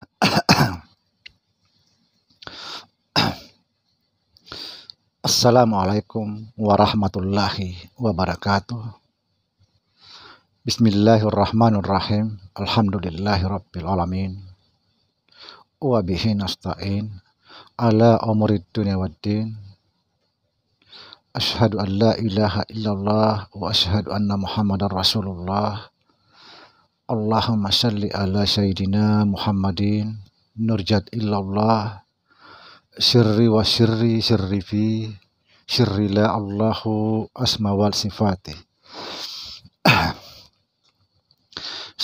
Assalamualaikum warahmatullahi wabarakatuh. Bismillahirrahmanirrahim. Alhamdulillahirabbil alamin. Wa bihi nasta'in ala umurid dunya waddin. Ashhadu an la ilaha illallah wa ashhadu anna Muhammadar Rasulullah Allahumma salli ala sayyidina Muhammadin nurjat illallah sirri wa sirri sirri fi sirri la Allahu asma wal sifati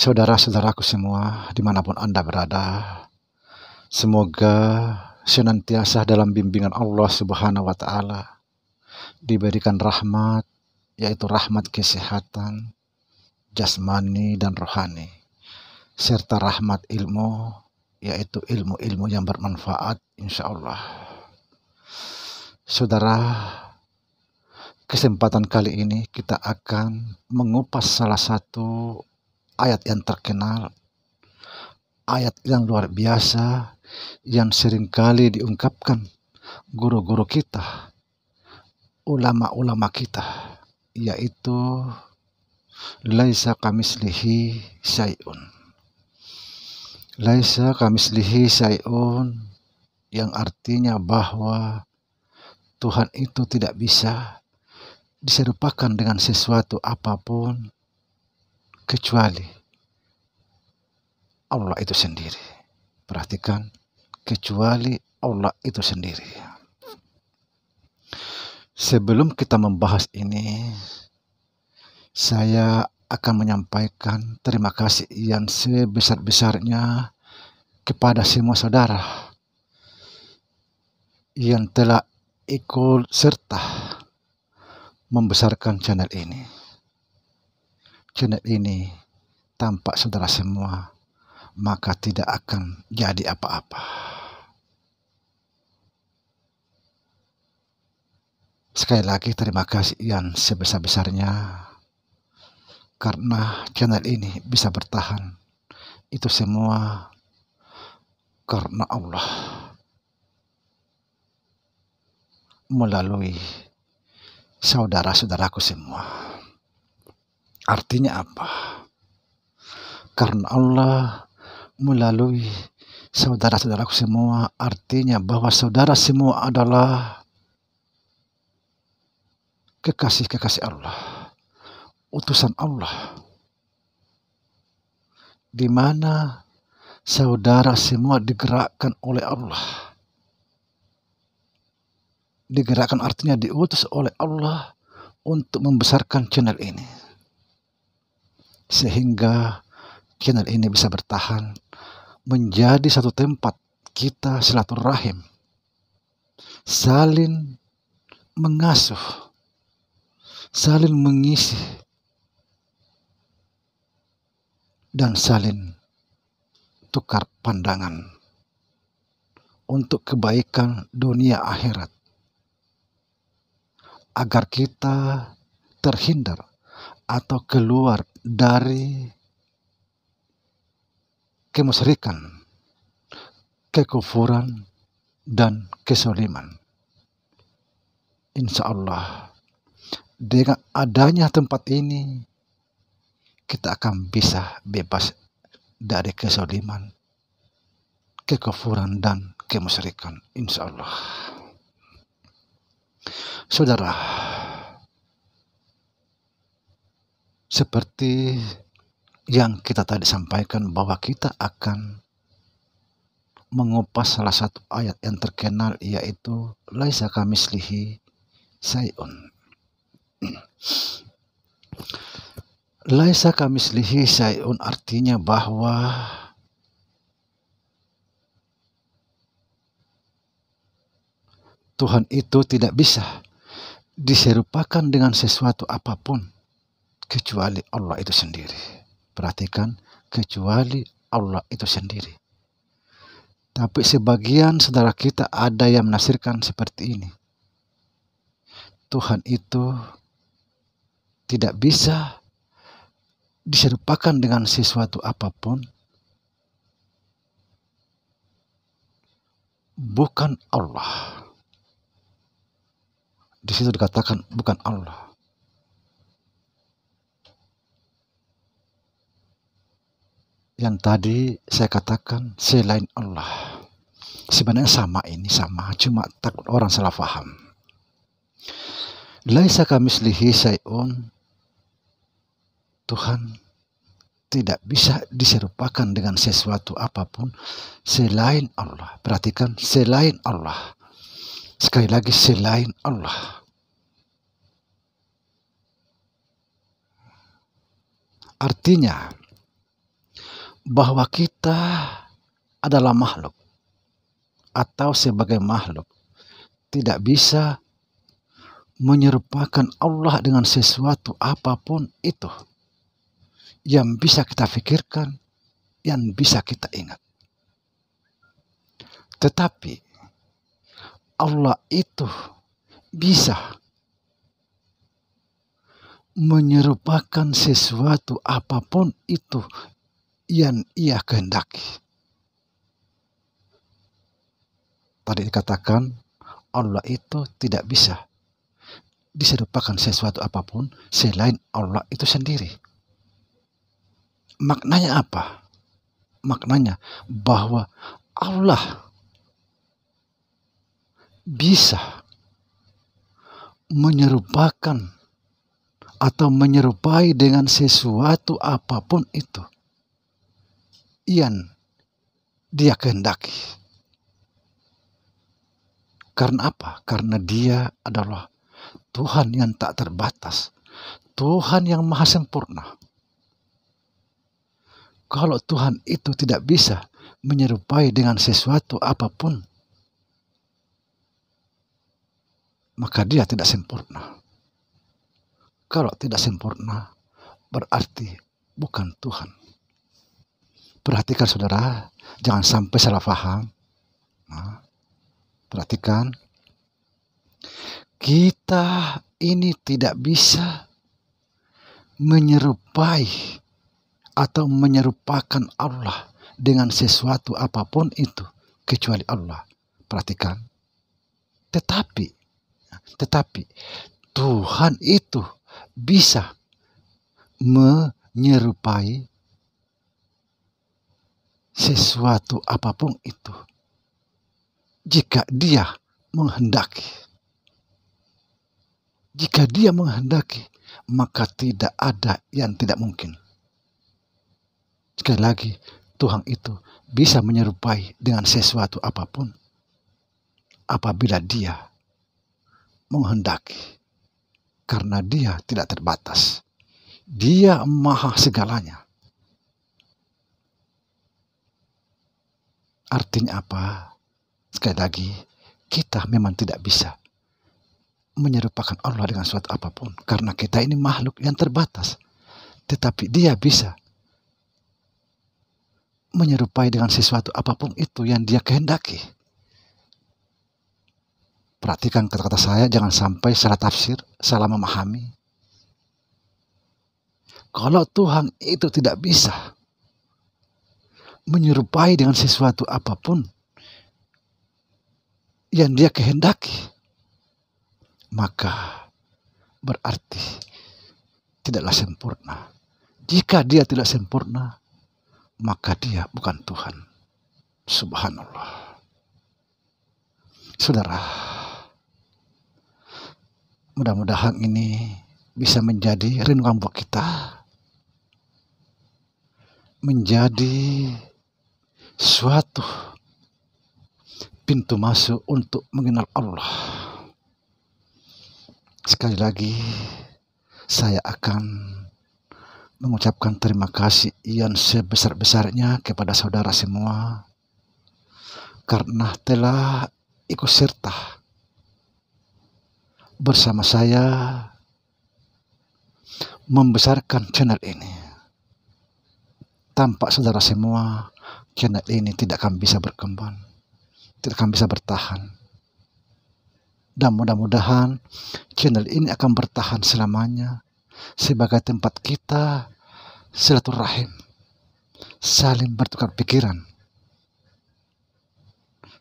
Saudara-saudaraku semua dimanapun Anda berada Semoga senantiasa dalam bimbingan Allah subhanahu wa ta'ala diberikan rahmat yaitu rahmat kesehatan jasmani dan rohani serta rahmat ilmu yaitu ilmu-ilmu yang bermanfaat insya Allah saudara kesempatan kali ini kita akan mengupas salah satu ayat yang terkenal ayat yang luar biasa yang seringkali diungkapkan guru-guru kita ulama-ulama kita yaitu laisa kamislihi syai'un laisa kamislihi syai'un yang artinya bahwa Tuhan itu tidak bisa diserupakan dengan sesuatu apapun kecuali Allah itu sendiri. Perhatikan, kecuali Allah itu sendiri. Sebelum kita membahas ini, saya akan menyampaikan terima kasih yang sebesar-besarnya kepada semua saudara yang telah ikut serta membesarkan channel ini. Channel ini tampak saudara semua, maka tidak akan jadi apa-apa. Sekali lagi terima kasih yang sebesar-besarnya karena channel ini bisa bertahan itu semua karena Allah melalui saudara-saudaraku semua artinya apa karena Allah melalui saudara-saudaraku semua artinya bahwa saudara semua adalah kekasih-kekasih Allah utusan Allah. Di mana saudara semua digerakkan oleh Allah. Digerakkan artinya diutus oleh Allah untuk membesarkan channel ini. Sehingga channel ini bisa bertahan menjadi satu tempat kita silaturahim saling mengasuh, saling mengisi, dan salin tukar pandangan untuk kebaikan dunia akhirat agar kita terhindar atau keluar dari kemusyrikan, kekufuran, dan kesoliman. Insya Allah, dengan adanya tempat ini, kita akan bisa bebas dari kesaliman, kekufuran, dan kemusyrikan. Insya Allah. Saudara, seperti yang kita tadi sampaikan bahwa kita akan mengupas salah satu ayat yang terkenal yaitu Laisa kamislihi sayun. Laisa kamislihi syai'un artinya bahwa Tuhan itu tidak bisa diserupakan dengan sesuatu apapun kecuali Allah itu sendiri. Perhatikan, kecuali Allah itu sendiri. Tapi sebagian saudara kita ada yang menafsirkan seperti ini. Tuhan itu tidak bisa diserupakan dengan sesuatu apapun bukan Allah. Di situ dikatakan bukan Allah. Yang tadi saya katakan selain Allah. Sebenarnya sama ini sama, cuma takut orang salah paham. Laisa kamislihi syai'un Tuhan tidak bisa diserupakan dengan sesuatu apapun selain Allah. Perhatikan, selain Allah. Sekali lagi, selain Allah. Artinya, bahwa kita adalah makhluk atau sebagai makhluk tidak bisa menyerupakan Allah dengan sesuatu apapun itu yang bisa kita pikirkan, yang bisa kita ingat. Tetapi Allah itu bisa menyerupakan sesuatu apapun itu yang ia kehendaki. Tadi dikatakan Allah itu tidak bisa diserupakan sesuatu apapun selain Allah itu sendiri. Maknanya apa? Maknanya bahwa Allah bisa menyerupakan atau menyerupai dengan sesuatu apapun itu yang dia kehendaki. Karena apa? Karena dia adalah Tuhan yang tak terbatas. Tuhan yang maha sempurna kalau Tuhan itu tidak bisa menyerupai dengan sesuatu apapun, maka dia tidak sempurna. Kalau tidak sempurna, berarti bukan Tuhan. Perhatikan saudara, jangan sampai salah paham. Nah, perhatikan, kita ini tidak bisa menyerupai atau menyerupakan Allah dengan sesuatu apapun itu kecuali Allah. Perhatikan. Tetapi tetapi Tuhan itu bisa menyerupai sesuatu apapun itu jika dia menghendaki. Jika dia menghendaki, maka tidak ada yang tidak mungkin. Sekali lagi, Tuhan itu bisa menyerupai dengan sesuatu apapun apabila dia menghendaki. Karena dia tidak terbatas. Dia maha segalanya. Artinya apa? Sekali lagi, kita memang tidak bisa menyerupakan Allah dengan suatu apapun. Karena kita ini makhluk yang terbatas. Tetapi dia bisa menyerupai dengan sesuatu apapun itu yang dia kehendaki. Perhatikan kata-kata saya, jangan sampai salah tafsir, salah memahami. Kalau Tuhan itu tidak bisa menyerupai dengan sesuatu apapun yang dia kehendaki, maka berarti tidaklah sempurna. Jika dia tidak sempurna, maka dia bukan Tuhan. Subhanallah. Saudara, mudah-mudahan ini bisa menjadi renungan buat kita. Menjadi suatu pintu masuk untuk mengenal Allah. Sekali lagi, saya akan mengucapkan terima kasih yang sebesar-besarnya kepada saudara semua karena telah ikut serta bersama saya membesarkan channel ini. Tampak saudara semua, channel ini tidak akan bisa berkembang, tidak akan bisa bertahan. Dan mudah-mudahan channel ini akan bertahan selamanya sebagai tempat kita silaturahim, saling bertukar pikiran,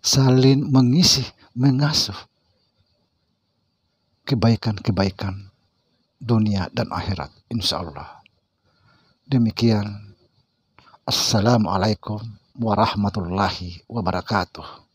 saling mengisi, mengasuh kebaikan-kebaikan dunia dan akhirat insya Allah. Demikian. Assalamualaikum warahmatullahi wabarakatuh.